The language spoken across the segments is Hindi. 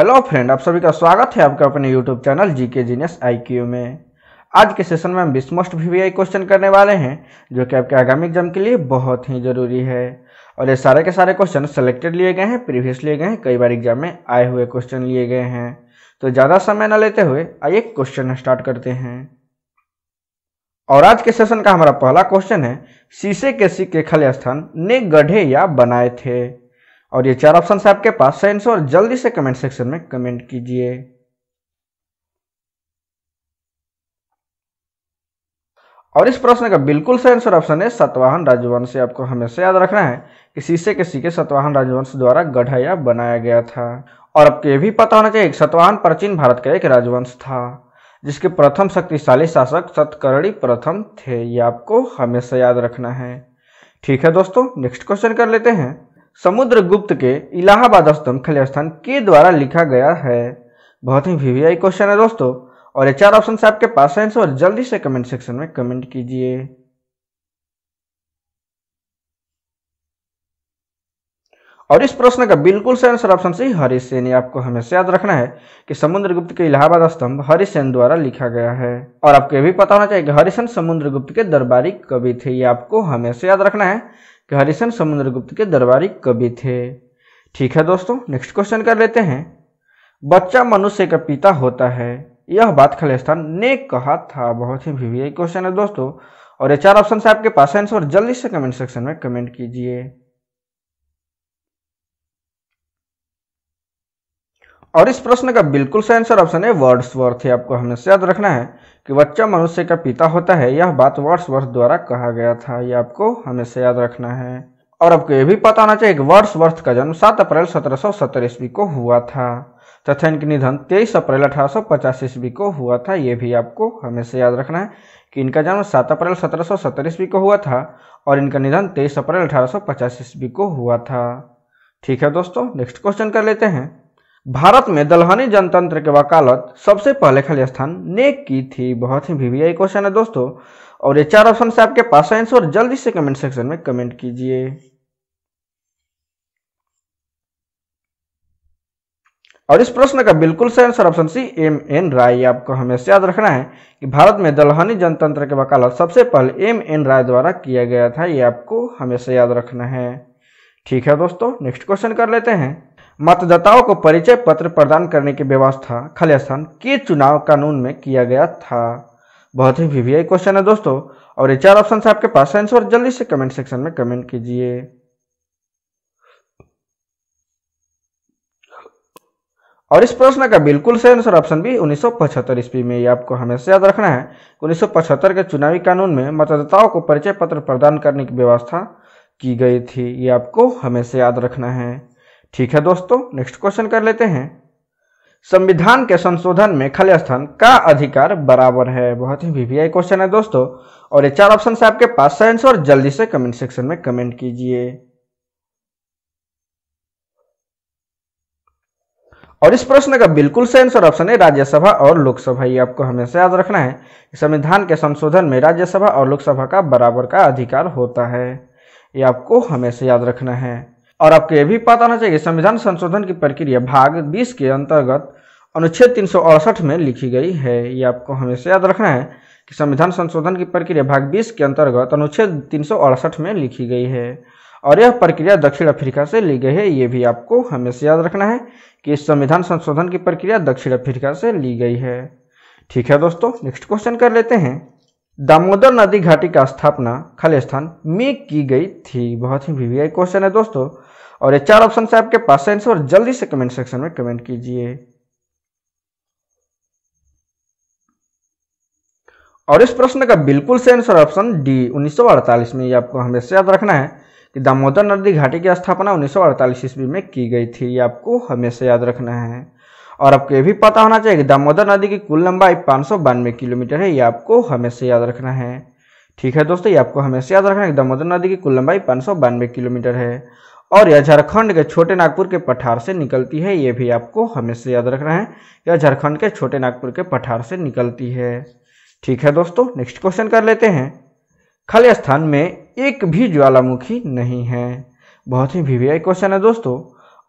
हेलो फ्रेंड आप सभी का स्वागत है आपका अपने यूट्यूब चैनल जी के जीनियस आई में आज के सेशन में हम बीस मोस्ट वी क्वेश्चन करने वाले हैं जो कि आपके आगामी एग्जाम के लिए बहुत ही ज़रूरी है और ये सारे के सारे क्वेश्चन सेलेक्टेड लिए गए हैं प्रीवियस लिए गए हैं कई बार एग्जाम में आए हुए क्वेश्चन लिए गए हैं तो ज़्यादा समय न लेते हुए आइए क्वेश्चन स्टार्ट करते हैं और आज के सेशन का हमारा पहला क्वेश्चन है शीशे के सिक्के खाली स्थान ने गढ़े या बनाए थे और ये चार ऑप्शन है आपके पास साइंस आंसर जल्दी से कमेंट सेक्शन में कमेंट कीजिए और इस प्रश्न का बिल्कुल सही आंसर ऑप्शन है सतवाहन राजवंश आपको हमेशा याद रखना है कि शीशे के सिक्के सतवाहन राजवंश द्वारा गढ़ाया बनाया गया था और आपको यह भी पता होना चाहिए सतवाहन प्राचीन भारत का एक राजवंश था जिसके प्रथम शक्तिशाली शासक सतकर्णी प्रथम थे ये आपको हमेशा याद रखना है ठीक है दोस्तों नेक्स्ट क्वेश्चन कर लेते हैं समुद्रगुप्त के इलाहाबाद स्तंभ खाली स्थान के द्वारा लिखा गया है बहुत ही वी क्वेश्चन है दोस्तों और ये चार ऑप्शन आपके पास आंसर और जल्दी से कमेंट सेक्शन में कमेंट कीजिए और इस प्रश्न का बिल्कुल सही आंसर ऑप्शन सी हरिसेन ये आपको हमेशा याद रखना है कि समुद्रगुप्त के इलाहाबाद स्तंभ हरिसेन द्वारा लिखा गया है और आपको यह भी पता होना चाहिए कि हरिसेन समुद्रगुप्त के दरबारी कवि थे ये आपको हमेशा याद रखना है कि हरिशन समुद्रगुप्त के दरबारी कवि थे ठीक है दोस्तों नेक्स्ट क्वेश्चन कर लेते हैं बच्चा मनुष्य का पिता होता है यह बात खलेस्थान ने कहा था बहुत ही भी क्वेश्चन है दोस्तों और ये चार ऑप्शन से आपके पास आंसर जल्दी से कमेंट सेक्शन में कमेंट कीजिए और इस प्रश्न का बिल्कुल सही आंसर ऑप्शन है वर्ड्सवर्थ है आपको हमेशा याद रखना है कि बच्चा मनुष्य का पिता होता है यह बात वर्ड्सवर्थ द्वारा कहा गया था यह आपको हमेशा याद रखना है और आपको यह भी पता होना चाहिए कि वर्ड्सवर्थ का जन्म 7 अप्रैल सत्रह ईस्वी को हुआ था तथा इनके निधन 23 अप्रैल अठारह ईस्वी को हुआ था यह भी आपको हमेशा याद रखना है कि इनका जन्म 7 अप्रैल सत्रह ईस्वी को हुआ था और इनका निधन 23 अप्रैल अठारह ईस्वी को हुआ था ठीक है दोस्तों नेक्स्ट क्वेश्चन कर लेते हैं भारत में दलहनी जनतंत्र के वकालत सबसे पहले खाली स्थान ने की थी बहुत ही वीवीआई क्वेश्चन है दोस्तों और ये चार ऑप्शन से आपके पास है आंसर जल्दी से कमेंट सेक्शन में कमेंट कीजिए और इस प्रश्न का बिल्कुल सही answer option C M N Roy आपको हमेशा याद रखना है कि भारत में दलहनी जनतंत्र के वकालत सबसे पहले एम एन राय द्वारा किया गया था ये आपको हमेशा याद रखना है ठीक है दोस्तों नेक्स्ट क्वेश्चन कर लेते हैं मतदाताओं को परिचय पत्र प्रदान करने की व्यवस्था खलिस्तान के चुनाव कानून में किया गया था बहुत ही वीवीआई क्वेश्चन है दोस्तों और ये चार ऑप्शन आपके पास आंसर जल्दी से कमेंट सेक्शन में कमेंट कीजिए और इस प्रश्न का बिल्कुल सही आंसर ऑप्शन सौ 1975 ईस्वी में ये आपको हमेशा याद रखना है सौ 1975 के चुनावी कानून में मतदाताओं को परिचय पत्र प्रदान करने की व्यवस्था की गई थी ये आपको हमेशा याद रखना है ठीक है दोस्तों नेक्स्ट क्वेश्चन कर लेते हैं संविधान के संशोधन में खाली स्थान का अधिकार बराबर है बहुत ही वीवीआई क्वेश्चन है दोस्तों और ये चार ऑप्शन है आपके पास साइंस और जल्दी से कमेंट सेक्शन में कमेंट कीजिए और इस प्रश्न का बिल्कुल सही आंसर ऑप्शन है राज्यसभा और लोकसभा ये आपको हमेशा याद रखना है संविधान के संशोधन में राज्यसभा और लोकसभा का बराबर का अधिकार होता है ये आपको हमेशा याद रखना है और आपको यह भी पता होना चाहिए संविधान संशोधन की प्रक्रिया भाग 20 के अंतर्गत अनुच्छेद तीन में लिखी गई है ये आपको हमेशा याद रखना है कि संविधान संशोधन की प्रक्रिया भाग 20 के अंतर्गत अनुच्छेद तीन में लिखी गई है और यह प्रक्रिया दक्षिण अफ्रीका से ली गई है ये भी आपको हमेशा याद रखना है कि संविधान संशोधन की प्रक्रिया दक्षिण अफ्रीका से ली गई है ठीक है दोस्तों नेक्स्ट क्वेश्चन कर लेते हैं दामोदर नदी घाटी का स्थापना खालिस्तान में की गई थी बहुत ही वीवीआई क्वेश्चन है दोस्तों और ये चार ऑप्शन आपके पास आंसर जल्दी से कमेंट सेक्शन में कमेंट कीजिए और इस प्रश्न का बिल्कुल सही आंसर ऑप्शन डी 1948 में ये आपको हमेशा याद रखना है कि दामोदर नदी घाटी की स्थापना 1948 ईस्वी में की गई थी ये आपको हमेशा याद रखना है और आपको ये भी पता होना चाहिए कि दामोदर नदी की कुल लंबाई पाँच किलोमीटर है ये आपको हमेशा याद रखना है ठीक है दोस्तों ये आपको हमेशा याद रखना है दामोदर नदी की कुल लंबाई पाँच किलोमीटर है और यह झारखंड के छोटे नागपुर के पठार से निकलती है ये भी आपको हमेशा याद रखना है यह झारखंड के छोटे नागपुर के पठार से निकलती है ठीक है दोस्तों नेक्स्ट क्वेश्चन कर लेते हैं खाली स्थान में एक भी ज्वालामुखी नहीं है बहुत ही भीवीआई क्वेश्चन है दोस्तों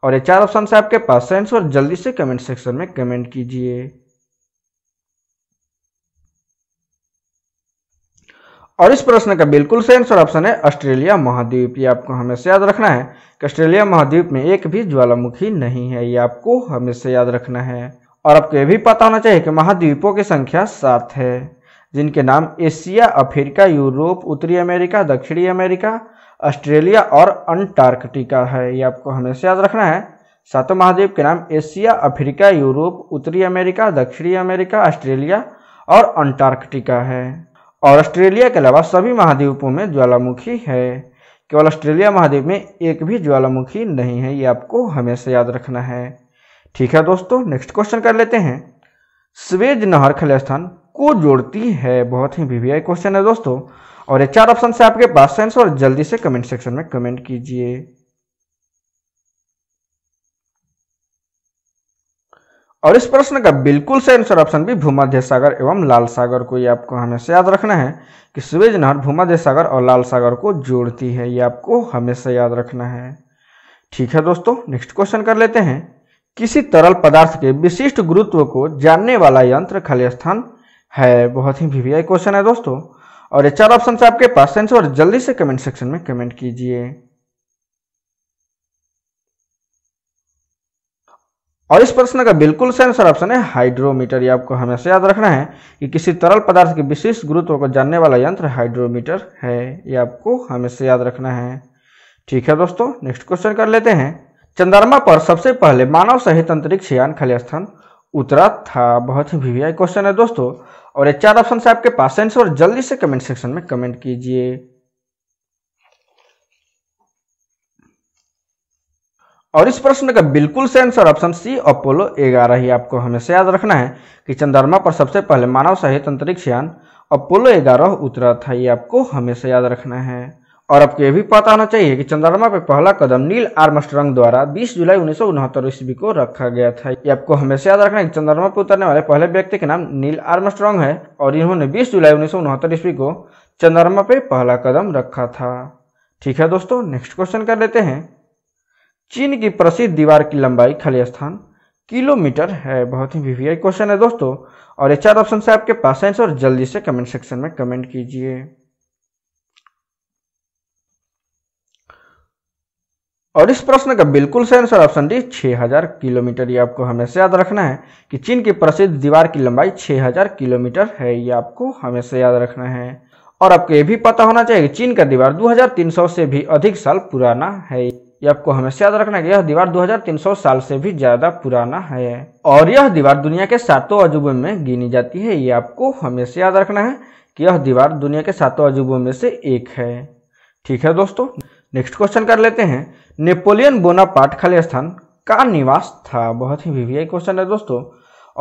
और ये चार ऑप्शन से आपके पास है आंसर जल्दी से कमेंट सेक्शन में कमेंट कीजिए और इस प्रश्न का बिल्कुल सही आंसर ऑप्शन है ऑस्ट्रेलिया महाद्वीप ये आपको हमेशा याद रखना है कि ऑस्ट्रेलिया महाद्वीप में एक भी ज्वालामुखी नहीं है ये आपको हमेशा याद रखना है और आपको ये भी पता होना चाहिए कि महाद्वीपों की संख्या सात है जिनके नाम एशिया अफ्रीका यूरोप उत्तरी अमेरिका दक्षिणी अमेरिका ऑस्ट्रेलिया और अंटार्कटिका है ये आपको हमेशा याद रखना है सातों महाद्वीप के नाम एशिया अफ्रीका यूरोप उत्तरी अमेरिका दक्षिणी अमेरिका ऑस्ट्रेलिया और अंटार्कटिका है और ऑस्ट्रेलिया के अलावा सभी महाद्वीपों में ज्वालामुखी है केवल ऑस्ट्रेलिया महाद्वीप में एक भी ज्वालामुखी नहीं है ये आपको हमेशा याद रखना है ठीक है दोस्तों नेक्स्ट क्वेश्चन कर लेते हैं स्वेज नहर खल स्थान को जोड़ती है बहुत ही वीवीआई क्वेश्चन है दोस्तों और ये चार ऑप्शन से आपके पास सेंस और जल्दी से कमेंट सेक्शन में कमेंट कीजिए और इस प्रश्न का बिल्कुल सही आंसर ऑप्शन भी भूमध्य सागर एवं लाल सागर को ये आपको हमेशा याद रखना है कि सुवेज नहर भूमध्य सागर और लाल सागर को जोड़ती है ये आपको हमेशा याद रखना है ठीक है दोस्तों नेक्स्ट क्वेश्चन कर लेते हैं किसी तरल पदार्थ के विशिष्ट गुरुत्व को जानने वाला यंत्र खाली स्थान है बहुत ही भी क्वेश्चन है दोस्तों और ये चार ऑप्शन आपके पास आंसर जल्दी से कमेंट सेक्शन में कमेंट कीजिए और इस प्रश्न का बिल्कुल सही आंसर ऑप्शन है हाइड्रोमीटर ये आपको हमेशा याद रखना है कि किसी तरल पदार्थ के विशेष गुरुत्व को जानने वाला यंत्र हाइड्रोमीटर है ये आपको हमेशा याद रखना है ठीक है दोस्तों नेक्स्ट क्वेश्चन कर लेते हैं चंद्रमा पर सबसे पहले मानव सहित अंतरिक्ष यान खाली स्थान उतरा था बहुत ही वीवीआई क्वेश्चन है दोस्तों और ये चार ऑप्शन से आपके पास आंसर जल्दी से कमेंट सेक्शन में कमेंट कीजिए और इस प्रश्न का बिल्कुल से आंसर ऑप्शन सी अपोलो 11 ही आपको हमेशा याद रखना है कि चंद्रमा पर सबसे पहले मानव सहित अंतरिक्ष यान अपोलो 11 उतरा था ये आपको हमेशा याद रखना है और आपको यह भी पता होना चाहिए कि चंद्रमा पे पहला कदम नील आर्मस्ट्रॉन्ग द्वारा 20 जुलाई उन्नीस ईस्वी को रखा गया था ये आपको हमेशा याद रखना है कि चंद्रमा पर उतरने वाले पहले व्यक्ति के नाम नील आर्मस्ट्रॉन्ग है और इन्होंने 20 जुलाई उन्नीस ईस्वी को चंद्रमा पे पहला कदम रखा था ठीक है दोस्तों नेक्स्ट क्वेश्चन कर लेते हैं चीन की प्रसिद्ध दीवार की लंबाई खाली स्थान किलोमीटर है बहुत ही वी क्वेश्चन है दोस्तों और ये चार ऑप्शन से आपके पास है और जल्दी से कमेंट सेक्शन में कमेंट कीजिए और इस प्रश्न का बिल्कुल सही आंसर ऑप्शन डी 6000 किलोमीटर ये आपको हमेशा याद रखना है कि चीन की प्रसिद्ध दीवार की लंबाई 6000 किलोमीटर है ये आपको हमेशा याद रखना है और आपको ये भी पता होना चाहिए कि चीन का दीवार 2300 से भी अधिक साल पुराना है ये आपको हमेशा याद रखना है यह दीवार 2300 साल से भी ज्यादा पुराना है और यह दीवार दुनिया के सातों अजूबों में गिनी जाती है ये आपको हमेशा याद रखना है कि यह दीवार दुनिया के सातों अजूबों में से एक है ठीक है दोस्तों नेक्स्ट क्वेश्चन कर लेते हैं नेपोलियन बोनापार्ट खाली स्थान का निवास था बहुत ही वीवीआई क्वेश्चन है दोस्तों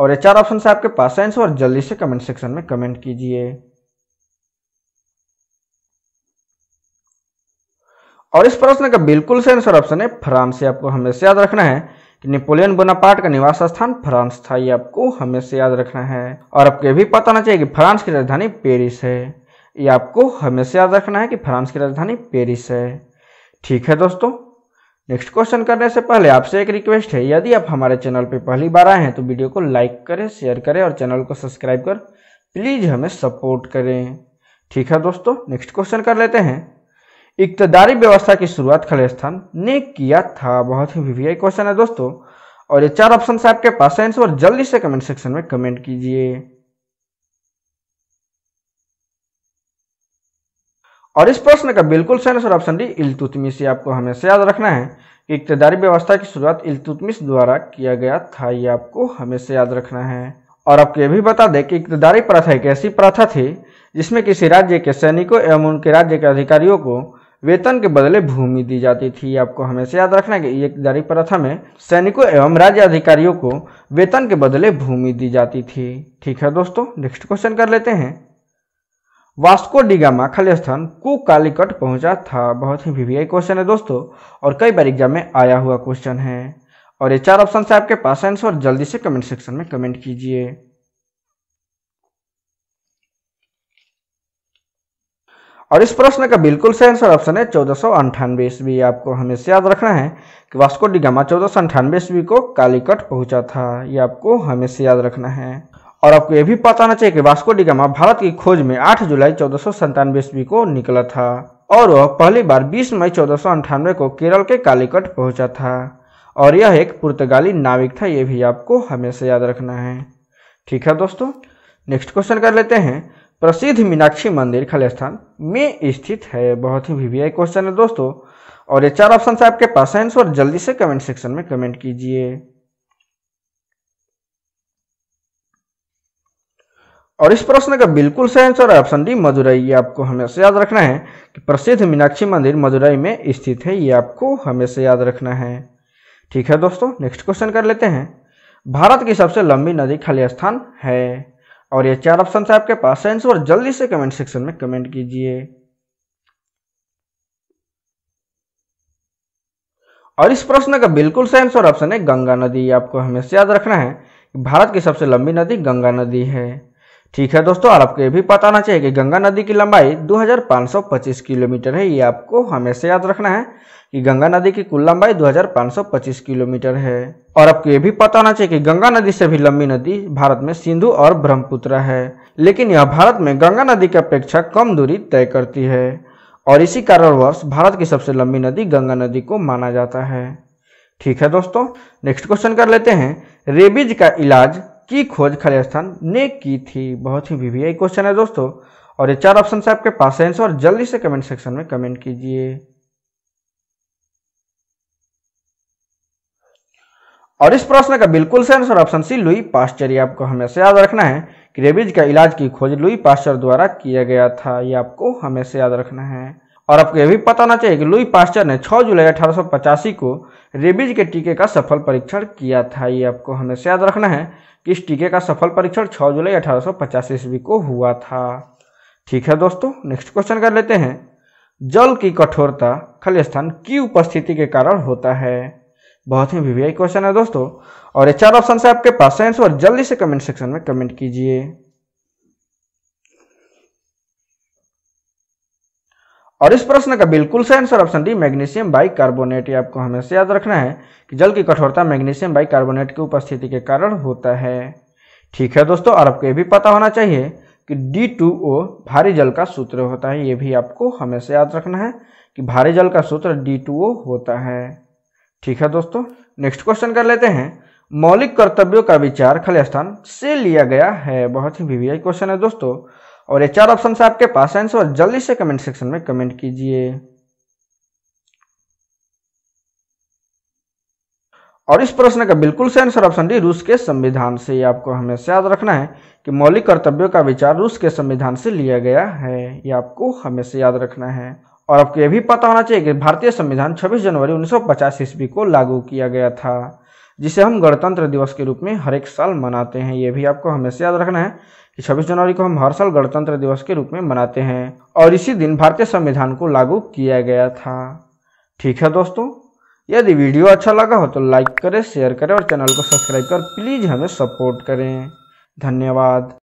और ये चार ऑप्शन आपके पास है और जल्दी से कमेंट सेक्शन में कमेंट कीजिए और इस प्रश्न का बिल्कुल सही आंसर ऑप्शन है फ्रांस आपको हमेशा याद रखना है कि नेपोलियन बोनापार्ट का निवास स्थान फ्रांस था ये आपको हमेशा याद रखना है और आपको यह भी पता होना चाहिए कि फ्रांस की राजधानी पेरिस है ये आपको हमेशा याद रखना है कि फ्रांस की राजधानी पेरिस है ठीक है दोस्तों नेक्स्ट क्वेश्चन करने से पहले आपसे एक रिक्वेस्ट है यदि आप हमारे चैनल पर पहली बार आए हैं तो वीडियो को लाइक करें शेयर करें और चैनल को सब्सक्राइब कर प्लीज़ हमें सपोर्ट करें ठीक है दोस्तों नेक्स्ट क्वेश्चन कर लेते हैं इकतदारी व्यवस्था की शुरुआत खालिस्तान ने किया था बहुत ही वीवीआई क्वेश्चन है दोस्तों और ये चार ऑप्शन आपके पास है आंसर जल्दी से कमेंट सेक्शन में कमेंट कीजिए और इस प्रश्न का बिल्कुल सही आंसर ऑप्शन डी इलतुतमिस आपको हमेशा याद रखना है कि इकतदारी व्यवस्था की शुरुआत इलतुतमिस द्वारा किया गया था ये आपको हमेशा याद रखना है और आपको ये भी बता दें कि इकतदारी प्रथा एक ऐसी प्रथा थी जिसमें किसी राज्य के सैनिकों एवं उनके राज्य के अधिकारियों को वेतन के बदले भूमि दी जाती थी आपको हमेशा याद रखना कि ये जारी प्रथा में सैनिकों एवं राज्य अधिकारियों को वेतन के बदले भूमि दी जाती थी ठीक है दोस्तों नेक्स्ट क्वेश्चन कर लेते हैं वास्को डिगामा खाली स्थान कु कालीकट पहुंचा था बहुत ही वीवीआई क्वेश्चन है दोस्तों और कई बार एग्जाम में आया हुआ क्वेश्चन है और ये चार ऑप्शन से आपके पास आंसर जल्दी से कमेंट सेक्शन में कमेंट कीजिए और इस प्रश्न का बिल्कुल सही आंसर ऑप्शन है चौदह सौ अंठानवे ईस्वी आपको हमेशा याद रखना है कि वास्को डिगामा चौदह सौ अंठानवे ईस्वी को कालीकट पहुंचा था ये आपको हमेशा याद रखना है और आपको यह भी पता होना चाहिए कि वास्को डिगामा भारत की खोज में 8 जुलाई चौदह सौ सन्तानवे ईस्वी को निकला था और वह पहली बार 20 मई चौदह सौ अंठानवे को केरल के कालीकट पहुंचा था और यह एक पुर्तगाली नाविक था यह भी आपको हमेशा याद रखना है ठीक है दोस्तों नेक्स्ट क्वेश्चन कर लेते हैं प्रसिद्ध मीनाक्षी मंदिर स्थान में स्थित है बहुत ही वीवीआई क्वेश्चन है दोस्तों और ये चार ऑप्शन आपके पास है आंसर जल्दी से कमेंट सेक्शन में कमेंट कीजिए और इस प्रश्न का बिल्कुल सही आंसर है ऑप्शन डी मदुरई ये आपको हमेशा याद रखना है कि प्रसिद्ध मीनाक्षी मंदिर मदुरई में स्थित है ये आपको हमेशा याद रखना है ठीक है दोस्तों नेक्स्ट क्वेश्चन कर लेते हैं भारत की सबसे लंबी नदी स्थान है और ये चार ऑप्शन है आपके पास आंसर जल्दी से कमेंट सेक्शन में कमेंट कीजिए और इस प्रश्न का बिल्कुल सही आंसर ऑप्शन है गंगा नदी आपको हमेशा याद रखना है भारत की सबसे लंबी नदी गंगा नदी है ठीक है दोस्तों और आपको ये भी पता होना चाहिए कि गंगा नदी की लंबाई 2525 किलोमीटर है ये आपको हमेशा याद रखना है कि गंगा नदी की कुल लंबाई 2525 किलोमीटर है और आपको ये भी पता होना चाहिए कि गंगा नदी से भी लंबी नदी भारत में सिंधु और ब्रह्मपुत्र है लेकिन यह भारत में गंगा नदी की अपेक्षा कम दूरी तय करती है और इसी कारणवश भारत की सबसे लंबी नदी गंगा नदी को माना जाता है ठीक है दोस्तों नेक्स्ट क्वेश्चन कर लेते हैं रेबीज का इलाज की खोज खलिस्तान ने की थी बहुत ही वीवीआई क्वेश्चन है दोस्तों और ये चार ऑप्शन से आपके पास है आंसर जल्दी से कमेंट सेक्शन में कमेंट कीजिए और इस प्रश्न का बिल्कुल से answer option C Louis Pasteur ये आपको हमेशा याद रखना है कि रेबीज का इलाज की खोज लुई पास्चर द्वारा किया गया था ये आपको हमेशा याद रखना है और आपको यह भी पता होना चाहिए कि लुई पास्चर ने 6 जुलाई अठारह को रेबीज के टीके का सफल परीक्षण किया था ये आपको हमेशा याद रखना है कि इस टीके का सफल परीक्षण छः जुलाई अठारह ईस्वी को हुआ था ठीक है दोस्तों नेक्स्ट क्वेश्चन कर लेते हैं जल की कठोरता स्थान की उपस्थिति के कारण होता है बहुत ही वीवीआई क्वेश्चन है दोस्तों और ये चार ऑप्शन है आपके पास है और जल्दी से कमेंट सेक्शन में कमेंट कीजिए और इस प्रश्न का बिल्कुल सही answer option D magnesium bicarbonate ये आपको हमेशा याद रखना है कि जल की कठोरता मैग्नीशियम बाई कार्बोनेट की उपस्थिति के कारण होता है ठीक है दोस्तों और आपको ये भी पता होना चाहिए कि D2O भारी जल का सूत्र होता है ये भी आपको हमेशा याद रखना है कि भारी जल का सूत्र ओ होता है ठीक है दोस्तों नेक्स्ट क्वेश्चन कर लेते हैं मौलिक कर्तव्यों का विचार खाली स्थान से लिया गया है बहुत ही वीवीआई क्वेश्चन है दोस्तों और ये चार ऑप्शन से आपके पास आंसर जल्दी से कमेंट सेक्शन में कमेंट कीजिए और इस प्रश्न का बिल्कुल से आंसर ऑप्शन डी रूस के संविधान से ये आपको हमेशा याद रखना है कि मौलिक कर्तव्यों का विचार रूस के संविधान से लिया गया है ये आपको हमेशा याद रखना है और आपको यह भी पता होना चाहिए कि भारतीय संविधान 26 जनवरी 1950 ईस्वी को लागू किया गया था जिसे हम गणतंत्र दिवस के रूप में हर एक साल मनाते हैं ये भी आपको हमेशा याद रखना है कि 26 जनवरी को हम हर साल गणतंत्र दिवस के रूप में मनाते हैं और इसी दिन भारतीय संविधान को लागू किया गया था ठीक है दोस्तों यदि वीडियो अच्छा लगा हो तो लाइक करें शेयर करें और चैनल को सब्सक्राइब कर प्लीज़ हमें सपोर्ट करें धन्यवाद